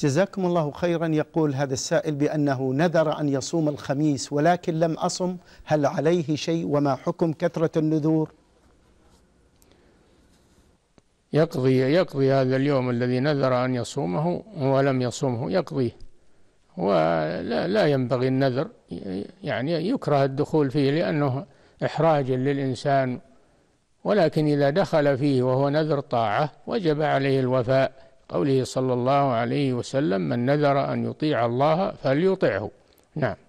جزاكم الله خيرا يقول هذا السائل بأنه نذر أن يصوم الخميس ولكن لم أصم هل عليه شيء وما حكم كثرة النذور يقضي يقضي هذا اليوم الذي نذر أن يصومه ولم يصومه يقضيه ولا لا ينبغي النذر يعني يكره الدخول فيه لأنه إحراج للإنسان ولكن إذا دخل فيه وهو نذر طاعة وجب عليه الوفاء قوله صلى الله عليه وسلم من نذر أن يطيع الله فليطعه نعم